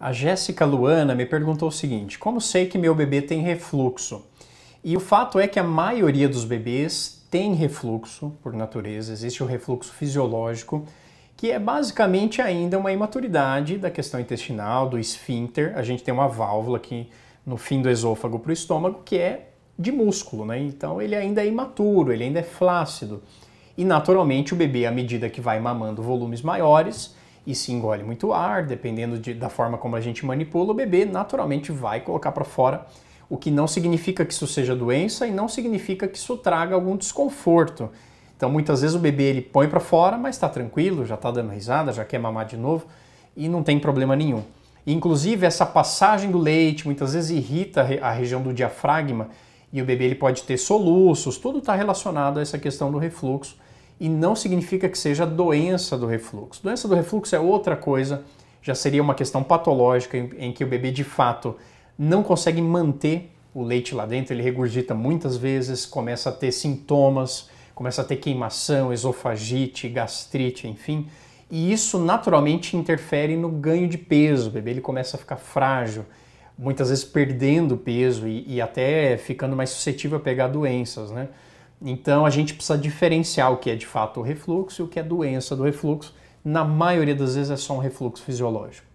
A Jéssica Luana me perguntou o seguinte: como sei que meu bebê tem refluxo? E o fato é que a maioria dos bebês tem refluxo por natureza, existe o refluxo fisiológico, que é basicamente ainda uma imaturidade da questão intestinal, do esfíncter. A gente tem uma válvula aqui no fim do esôfago para o estômago que é de músculo, né? Então ele ainda é imaturo, ele ainda é flácido. E naturalmente o bebê, à medida que vai mamando volumes maiores, se engole muito ar, dependendo de, da forma como a gente manipula, o bebê naturalmente vai colocar para fora, o que não significa que isso seja doença e não significa que isso traga algum desconforto. Então, muitas vezes o bebê ele põe para fora, mas está tranquilo, já está dando risada, já quer mamar de novo e não tem problema nenhum. Inclusive, essa passagem do leite muitas vezes irrita a região do diafragma e o bebê ele pode ter soluços, tudo está relacionado a essa questão do refluxo e não significa que seja doença do refluxo. Doença do refluxo é outra coisa, já seria uma questão patológica em, em que o bebê de fato não consegue manter o leite lá dentro, ele regurgita muitas vezes, começa a ter sintomas, começa a ter queimação, esofagite, gastrite, enfim. E isso naturalmente interfere no ganho de peso, o bebê ele começa a ficar frágil, muitas vezes perdendo peso e, e até ficando mais suscetível a pegar doenças, né? Então a gente precisa diferenciar o que é de fato o refluxo e o que é doença do refluxo. Na maioria das vezes é só um refluxo fisiológico.